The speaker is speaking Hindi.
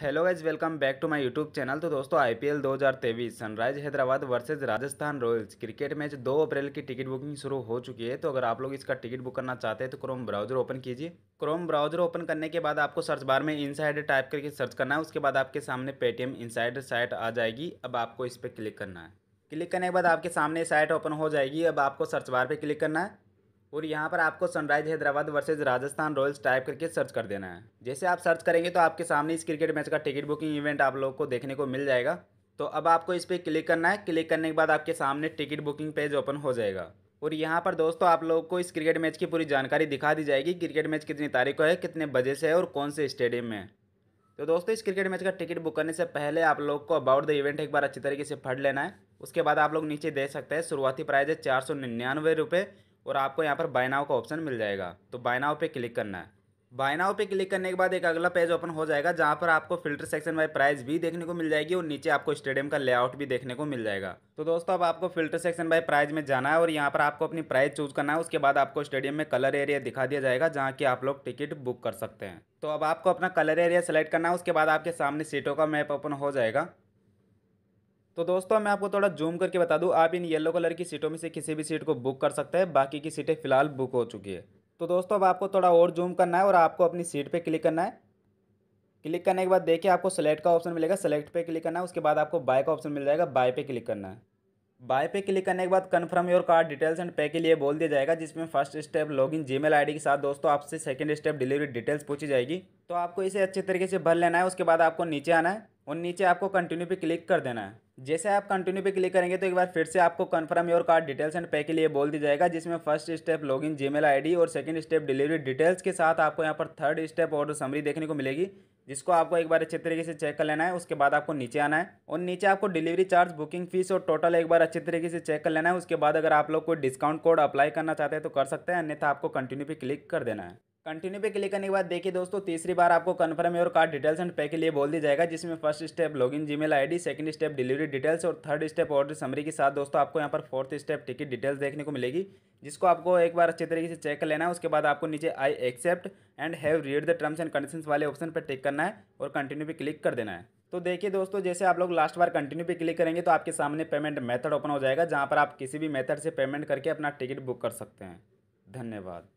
hello guys welcome back to my YouTube channel तो दोस्तों IPL 2023 Sunrise Hyderabad versus Rajasthan Royals cricket match 2 April की टिकट बुकिंग शुरू हो चुकी है तो अगर आप लोग इसका टिकट बुक करना चाहते हैं तो क्रोम ब्राउजर ओपन कीजिए क्रोम ब्राउजर ओपन करने के बाद आपको सर्च बार में इनसाइड टाइप करके सर्च करना है उसके बाद आपके सामने पेटीएम इनसाइड साइट आ जाएगी अब आपको इस पर क्लिक करना है क्लिक करने के बाद आपके सामने साइट ओपन हो जाएगी अब आपको सर्च बार पर क्लिक करना है और यहाँ पर आपको Sunrise Hyderabad versus Rajasthan Royals type करके सर्च कर देना है जैसे आप सर्च करेंगे तो आपके सामने इस क्रिकेट मैच का टिकट बुकिंग इवेंट आप लोग को देखने को मिल जाएगा तो अब आपको इस पर क्लिक करना है क्लिक करने के बाद आपके सामने टिकट बुकिंग पेज ओपन हो जाएगा और यहाँ पर दोस्तों आप लोगों को इस क्रिकेट मैच की पूरी जानकारी दिखा दी जाएगी क्रिकेट मैच कितनी तारीख को है कितने बजे से है और कौन से स्टेडियम में तो दोस्तों इस क्रिकेट मैच का टिकट बुक करने से पहले आप लोग को अबाउट द इवेंट एक बार अच्छी तरीके से पढ़ लेना है उसके बाद आप लोग नीचे दे सकते हैं शुरुआती प्राइज़ है चार सौ निन्यानवे रुपये और आपको यहाँ पर बायनाव का ऑप्शन मिल जाएगा तो बायनाव पर पे क्लिक करना है बायनाव पर पे क्लिक करने के बाद एक अगला पेज ओपन हो जाएगा जहाँ पर आपको फिल्टर सेक्शन बाय प्राइस भी देखने को मिल जाएगी और नीचे आपको स्टेडियम का लेआउट भी देखने को मिल जाएगा तो दोस्तों अब आपको फिल्टर सेक्शन बाय प्राइस में जाना है और यहाँ पर आपको अपनी प्राइस चूज करना है उसके बाद आपको स्टेडियम में कलर एरिया दिखा दिया जाएगा जहाँ की आप लोग टिकट बुक कर सकते हैं तो अब आपको अपना कलर एरिया सेलेक्ट करना है उसके बाद आपके सामने सीटों का मैप ओपन हो जाएगा तो दोस्तों मैं आपको थोड़ा जूम करके बता दूं आप इन येलो कलर की सीटों में से किसी भी सीट को बुक कर सकते हैं बाकी की सीटें फिलहाल बुक हो चुकी है तो दोस्तों अब आपको थोड़ा और जूम करना है और आपको अपनी सीट पे क्लिक करना है क्लिक करने के बाद देखिए आपको सेलेक्ट का ऑप्शन मिलेगा सेलेक्ट पर क्लिक करना है उसके बाद आपको बाय का ऑप्शन मिल जाएगा बाय पर क्लिक करना है बाय पे क्लिक करने के बाद confirm your card details and pay के लिए बोल दिया जाएगा जिसमें first step login Gmail ID के साथ दोस्तों आपसे सेकंड स्टेप डिलीवरी डिटेल्स पूछी जाएगी तो आपको इसे अच्छे तरीके से भर लेना है उसके बाद आपको नीचे आना है और नीचे आपको कंटिन्यू पे क्लिक कर देना है जैसे आप कंटिन्यू पे क्लिक करेंगे तो एक बार फिर से आपको confirm your card details and pay के लिए बोल दिया जाएगा जिसमें first step login Gmail ID और सेकंड स्टेप डिलीवरी डिटेल्स के साथ आपको यहाँ पर थर्ड स्टेप ऑर्डर समरी देखने को मिलेगी जिसको आपको एक बार अच्छे तरीके से चेक कर लेना है उसके बाद आपको नीचे आना है और नीचे आपको डिलीवरी चार्ज बुकिंग फीस और टोटल एक बार अच्छे तरीके से चेक कर लेना है उसके बाद अगर आप लोग कोई डिस्काउंट कोड अप्लाई करना चाहते हैं तो कर सकते हैं अन्यथा आपको कंटिन्यू पर क्लिक कर देना है कंटिन्यू पे क्लिक करने के बाद देखिए दोस्तों तीसरी बार आपको confirm your card details and pay के लिए बोल दिया जाएगा जिसमें first step login Gmail ID second step delivery details और थर्ड स्टेप ऑर्डर समरी के साथ दोस्तों आपको यहाँ पर फोर्थ स्टेप टिकट डिटेल्स देखने को मिलेगी जिसको आपको एक बार अच्छे तरीके से चेक कर लेना है उसके बाद आपको नीचे I accept and have read the terms and condition वाले ऑप्शन पर टिक करना है और कंटिन्यू पे क्लिक कर देना है तो देखिए दोस्तों जैसे आप लोग लास्ट बार कंटिन्यू पे क्लिक करेंगे तो आपके सामने पेमेंट मेथड ओपन हो जाएगा जहाँ पर आप किसी भी मेथड से पेमेंट करके अपना टिकट बुक कर सकते हैं धन्यवाद